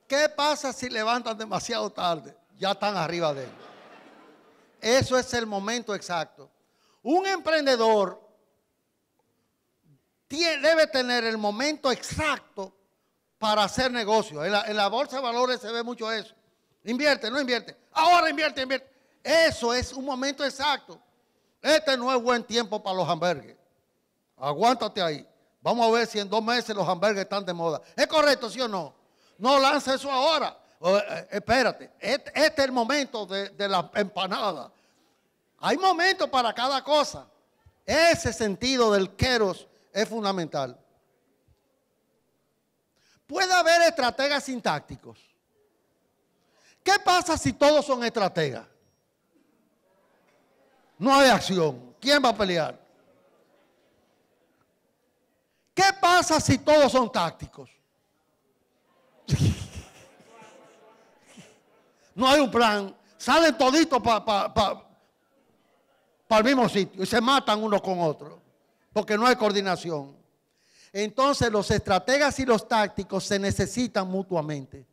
¿Qué pasa si levantan demasiado tarde? Ya están arriba de él. Eso es el momento exacto. Un emprendedor tiene, debe tener el momento exacto para hacer negocio. en la bolsa de valores se ve mucho eso. Invierte, no invierte. Ahora invierte, invierte. Eso es un momento exacto. Este no es buen tiempo para los hamburgues. Aguántate ahí. Vamos a ver si en dos meses los hamburgues están de moda. ¿Es correcto, sí o no? No lanza eso ahora. Eh, eh, espérate, este, este, es el momento de, la empanada. Hay momentos para cada cosa. Ese sentido del queros es fundamental. Puede haber estrategas sintácticos. ¿Qué pasa si todos son estrategas? no hay acción. ¿Quién va a pelear? ¿Qué pasa si todos son tácticos? [LAUGHS] no hay un plan. Salen toditos para el mismo sitio y se matan unos con otros porque no hay coordinación. Entonces los estrategas y los tácticos se necesitan mutuamente.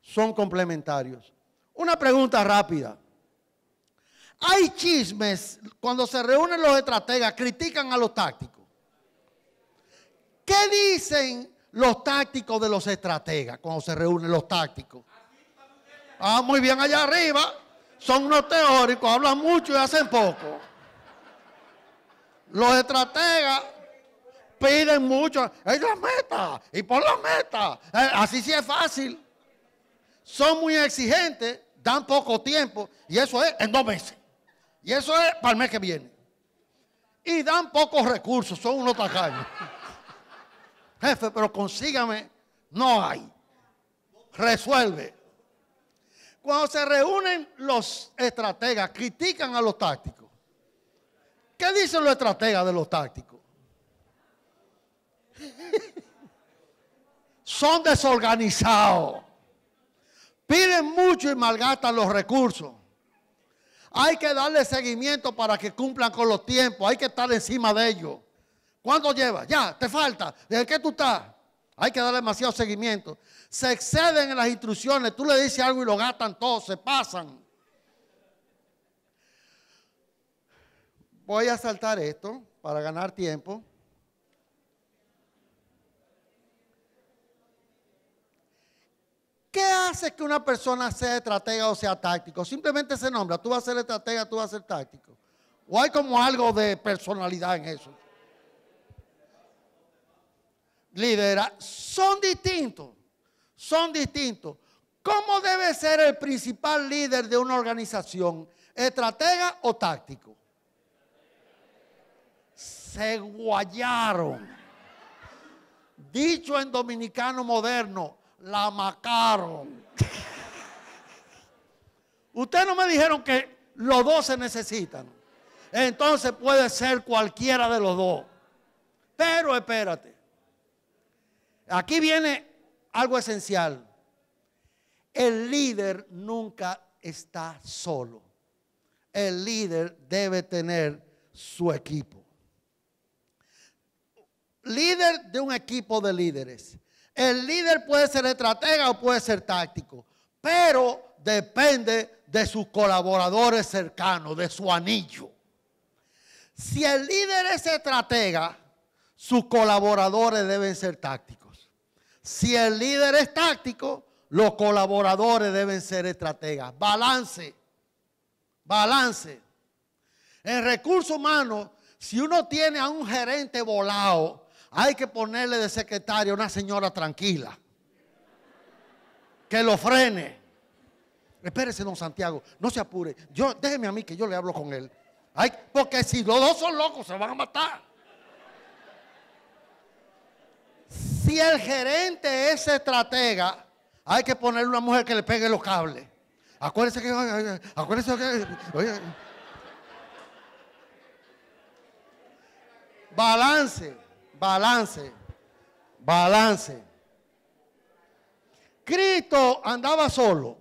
Son complementarios. Una pregunta rápida. Hay chismes cuando se reúnen los estrategas, critican a los tácticos. ¿Qué dicen los tácticos de los estrategas cuando se reúnen los tácticos? Ah, muy bien, allá arriba. Son unos teóricos, hablan mucho y hacen poco. Los estrategas piden mucho. Es la meta, y por la meta. Eh, así sí es fácil. Son muy exigentes, dan poco tiempo, y eso es en dos meses. Y eso es para el mes que viene. Y dan pocos recursos, son unos tacaños. Jefe, pero consígame, no hay. Resuelve. Cuando se reúnen los estrategas, critican a los tácticos. ¿Qué dicen los estrategas de los tácticos? [LAUGHS] son desorganizados. Piden mucho y malgastan los recursos. Hay que darle seguimiento para que cumplan con los tiempos. Hay que estar encima de ellos. ¿Cuánto lleva? Ya, te falta. ¿De qué tú estás? Hay que darle demasiado seguimiento. Se exceden en las instrucciones. Tú le dices algo y lo gastan todos, se pasan. Voy a saltar esto para ganar tiempo. ¿Qué hace que una persona sea estratega o sea táctico? Simplemente se nombra, tú vas a ser estratega, tú vas a ser táctico. ¿O hay como algo de personalidad en eso? Lidera, son distintos, son distintos. ¿Cómo debe ser el principal líder de una organización? ¿Estratega o táctico? Se guayaron. Dicho en dominicano moderno, la macaron. Ustedes no me dijeron que los dos se necesitan. Entonces puede ser cualquiera de los dos. Pero espérate. Aquí viene algo esencial. El líder nunca está solo. El líder debe tener su equipo. Líder de un equipo de líderes. El líder puede ser estratega o puede ser táctico, pero depende de sus colaboradores cercanos, de su anillo. Si el líder es estratega, sus colaboradores deben ser tácticos. Si el líder es táctico, los colaboradores deben ser estrategas. Balance, balance. En recursos humanos, si uno tiene a un gerente volado, hay que ponerle de secretario una señora tranquila. Que lo frene. Espérese, don Santiago, no se apure. Yo, déjeme a mí que yo le hablo con él. Ay, porque si los dos son locos, se van a matar. Si el gerente es estratega, hay que ponerle una mujer que le pegue los cables. Acuérdese que. Acuérdese que. Balance balance, balance. Cristo andaba solo.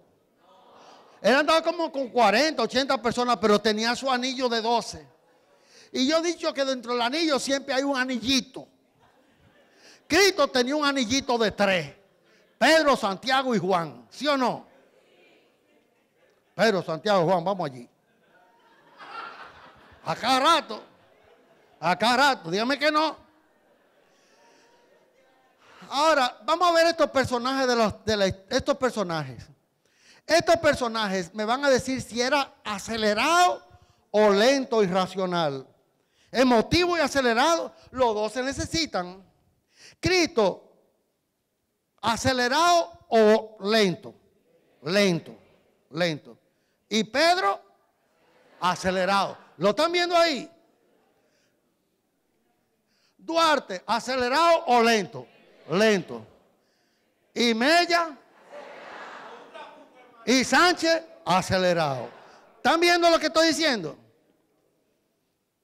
Él andaba como con 40, 80 personas, pero tenía su anillo de 12. Y yo he dicho que dentro del anillo siempre hay un anillito. Cristo tenía un anillito de tres. Pedro, Santiago y Juan. ¿Sí o no? Pedro, Santiago Juan, vamos allí. Acá rato. Acá rato. Dígame que no. Ahora, vamos a ver estos personajes de los estos personajes. Estos personajes me van a decir si era acelerado o lento y racional. Emotivo y acelerado, los dos se necesitan. Cristo, acelerado o lento. Lento, lento. Y Pedro, acelerado. ¿Lo están viendo ahí? Duarte, acelerado o lento. Lento. Y Mella y Sánchez acelerado. ¿Están viendo lo que estoy diciendo?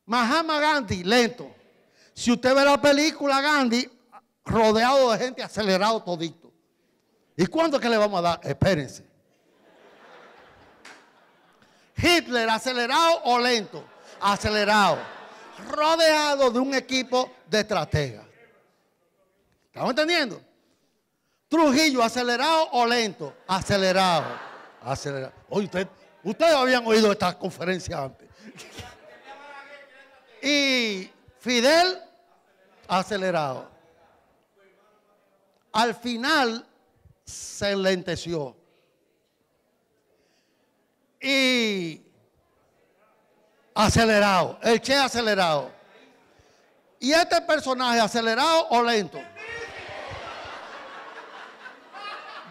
Mahama Gandhi, lento. Si usted ve la película Gandhi, rodeado de gente acelerado todito. ¿Y cuánto que le vamos a dar? Espérense. Hitler, acelerado o lento? Acelerado. Rodeado de un equipo de estrategas. ¿Estamos entendiendo? Trujillo, acelerado o lento. Acelerado. Acelerado. ustedes habían oído esta conferencia antes. y Fidel, acelerado. Al final se lenteció. Y acelerado. El che acelerado. ¿Y este personaje acelerado o lento?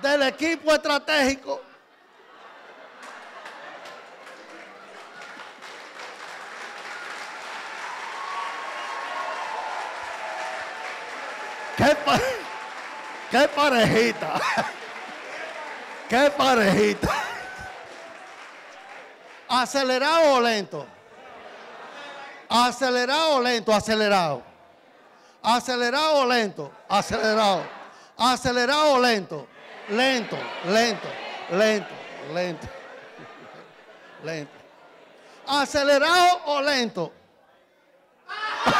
del equipo estratégico. ¿Qué, parejita? ¿Qué parejita? ¿Acelerado o lento? ¿Acelerado o lento? Acelerado. ¿Acelerado o lento? Acelerado. ¿Acelerado o lento? lento, lento, lento, lento, [LAUGHS] lento. ¿Acelerado o lento? [LAUGHS]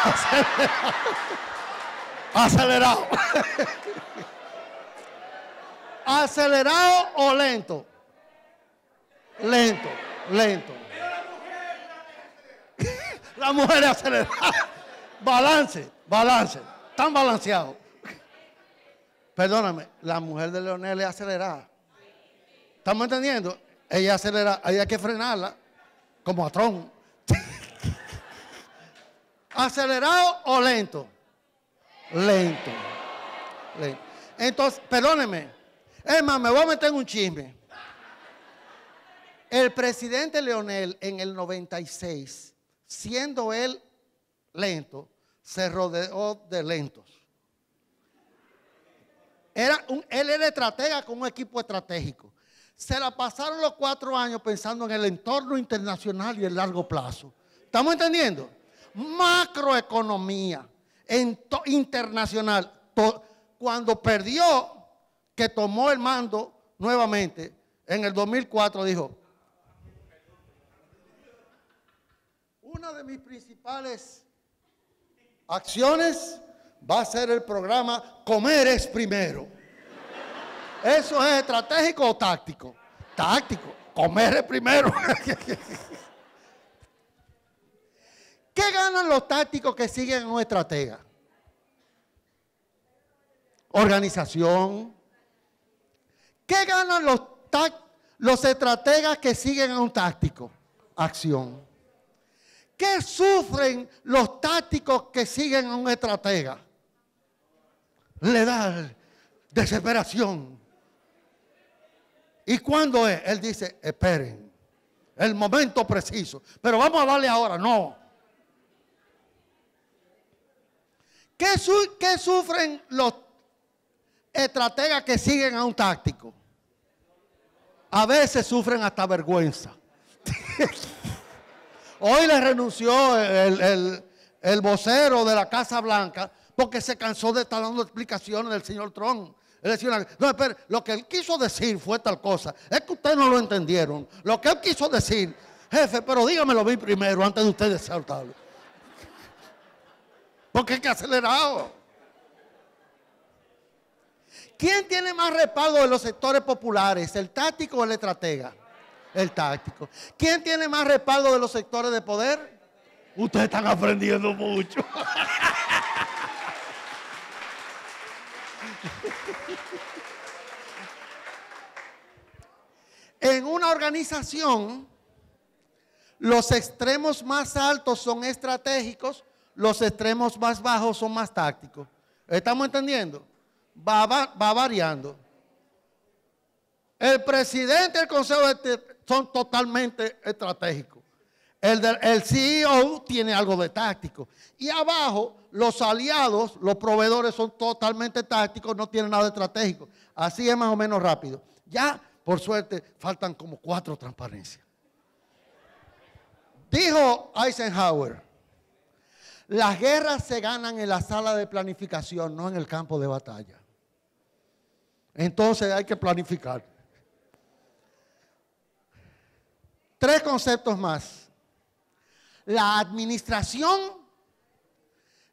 Acelerado. [LAUGHS] Acelerado. o lento? Lento, lento. La mujer acelerada. Balance, balance. Tan balanceado. Perdóname, la mujer de Leonel es acelerada. ¿Estamos entendiendo? Ella acelera, hay que frenarla como a [LAUGHS] ¿Acelerado o lento? Lento. lento. Entonces, perdóneme. Es más, me voy a meter en un chisme. El presidente Leonel en el 96, siendo él lento, se rodeó de lentos. Era un, él era estratega con un equipo estratégico. Se la pasaron los cuatro años pensando en el entorno internacional y el largo plazo. ¿Estamos entendiendo? Macroeconomía internacional. cuando perdió, que tomó el mando nuevamente, en el 2004 dijo, una de mis principales acciones va a ser el programa Comer es primero. ¿Eso es estratégico o táctico? Táctico. Comer es primero. [LAUGHS] ¿Qué ganan los tácticos que siguen a un estratega? Organización. ¿Qué ganan los, los estrategas que siguen a un táctico? Acción. ¿Qué sufren los tácticos que siguen a un estratega? le da desesperación. ¿Y cuándo es? Él dice, esperen, el momento preciso. Pero vamos a darle ahora, no. ¿Qué, sufren los estrategas que siguen a un táctico? A veces sufren hasta vergüenza. [LAUGHS] Hoy le renunció el vocero de la Casa Blanca porque se cansó de estar dando explicaciones del señor Trump. Él decía, no, espere, lo que él quiso decir fue tal cosa. Es que ustedes no lo entendieron. Lo que él quiso decir, jefe, pero dígamelo bien primero antes de ustedes saltarlo. Porque es que acelerado. ¿Quién tiene más respaldo de los sectores populares, el táctico o el estratega? El táctico. ¿Quién tiene más respaldo de los sectores de poder? Ustedes están aprendiendo mucho. [LAUGHS] en una organización, los extremos más altos son estratégicos, los extremos más bajos son más tácticos. ¿Estamos entendiendo? Va, va, variando. El presidente del consejo este son totalmente estratégicos. el CEO tiene algo de táctico. Y abajo los aliados, los proveedores son totalmente tácticos, no tienen nada estratégico. Así es más o menos rápido. Ya, por suerte, faltan como cuatro transparencias. Dijo Eisenhower, las guerras se ganan en la sala de planificación, no en el campo de batalla. Entonces hay que planificar. Tres conceptos más. La administración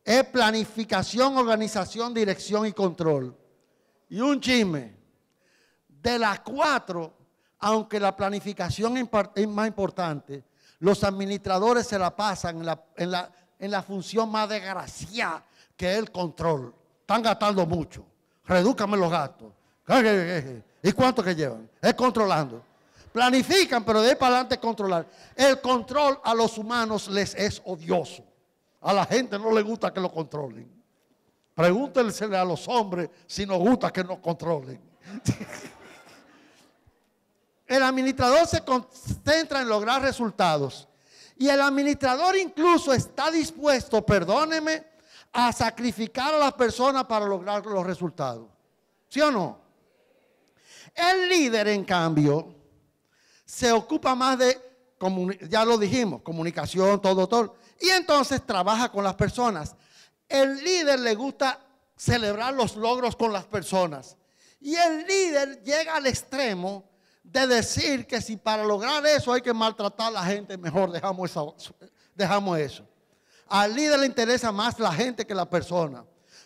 es planificación, organización, dirección y control. Y un chisme. De las cuatro, aunque la planificación es más importante, los administradores se la pasan en la, función más desgraciada que es el control. Están gastando mucho. Redúcame los gastos. ¿Y cuánto que llevan? Es controlando. Planifican, pero de ahí para adelante controlar. El control a los humanos les es odioso. A la gente no le gusta que lo controlen. Pregúntensele a los hombres si nos gusta que nos controlen. [LAUGHS] el administrador se concentra en lograr resultados. Y el administrador incluso está dispuesto, perdóneme, a sacrificar a las personas para lograr los resultados. ¿Sí o no? El líder, en cambio, se ocupa más de, ya lo dijimos, comunicación, todo, todo. Y entonces trabaja con las personas. El líder le gusta celebrar los logros con las personas. Y el líder llega al extremo de decir que si para lograr eso hay que maltratar a la gente, mejor dejamos, eso. Al líder le interesa más la gente que la persona.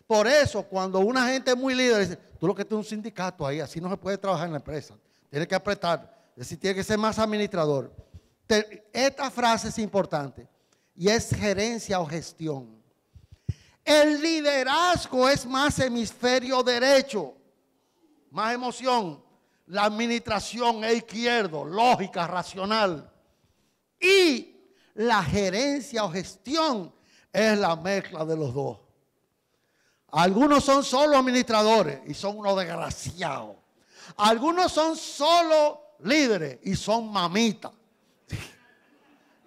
Por eso, cuando una gente es muy líder, dice, tú lo que tienes un sindicato ahí, así no se puede trabajar en la empresa. Tiene que apretar, es tiene que ser más administrador. Esta frase es importante y es gerencia o gestión. El liderazgo es más hemisferio derecho, más emoción. La administración es izquierdo, lógica, racional. Y la gerencia o gestión es la mezcla de los dos. Algunos son solo administradores y son unos desgraciados. Algunos son solo líderes y son mamitas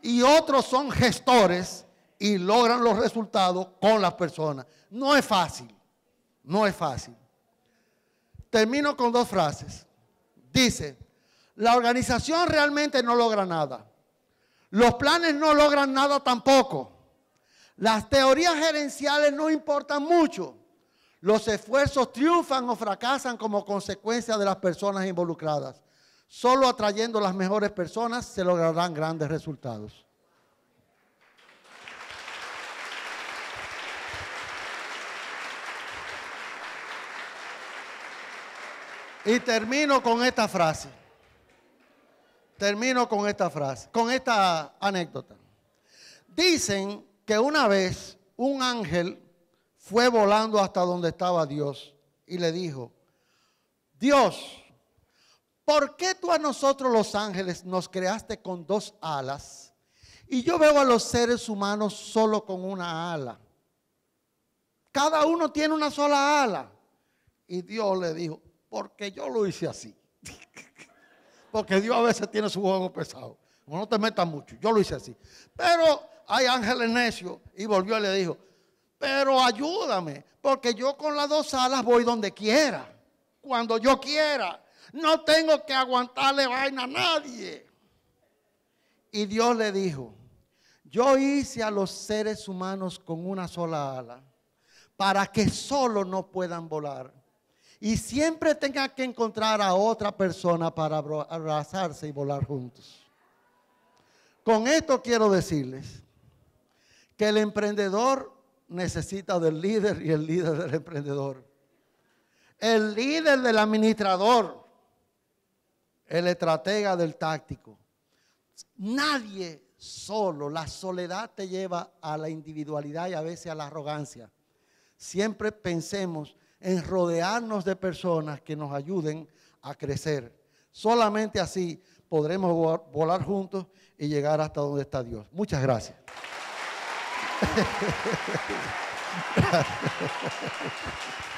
y otros son gestores y logran los resultados con las personas. No es fácil, no es fácil. Termino con dos frases. Dice, la organización realmente no logra nada. Los planes no logran nada tampoco. Las teorías gerenciales no importan mucho. Los esfuerzos triunfan o fracasan como consecuencia de las personas involucradas. Solo atrayendo las mejores personas se lograrán grandes resultados. Y termino con esta frase. Termino con esta frase, con esta anécdota. Dicen que una vez un ángel fue volando hasta donde estaba Dios y le dijo, Dios, ¿por qué tú a nosotros los ángeles nos creaste con dos alas? Y yo veo a los seres humanos solo con una ala. Cada uno tiene una sola ala. Y Dios le dijo, porque yo lo hice así. [LAUGHS] porque Dios a veces tiene su juego pesado. no te metas mucho, yo lo hice así. Pero hay ángeles necios. Y volvió y le dijo, pero ayúdame, porque yo con las dos alas voy donde quiera, cuando yo quiera. No tengo que aguantarle vaina a nadie. Y Dios le dijo, yo hice a los seres humanos con una sola ala para que solo no puedan volar. Y siempre tengan que encontrar a otra persona para abrazarse y volar juntos. Con esto quiero decirles que el emprendedor necesita del líder y el líder del emprendedor. El líder del administrador el estratega del táctico. Nadie solo, la soledad te lleva a la individualidad y a veces a la arrogancia. Siempre pensemos en rodearnos de personas que nos ayuden a crecer. Solamente así podremos volar juntos y llegar hasta donde está Dios. Muchas gracias. gracias. [LAUGHS]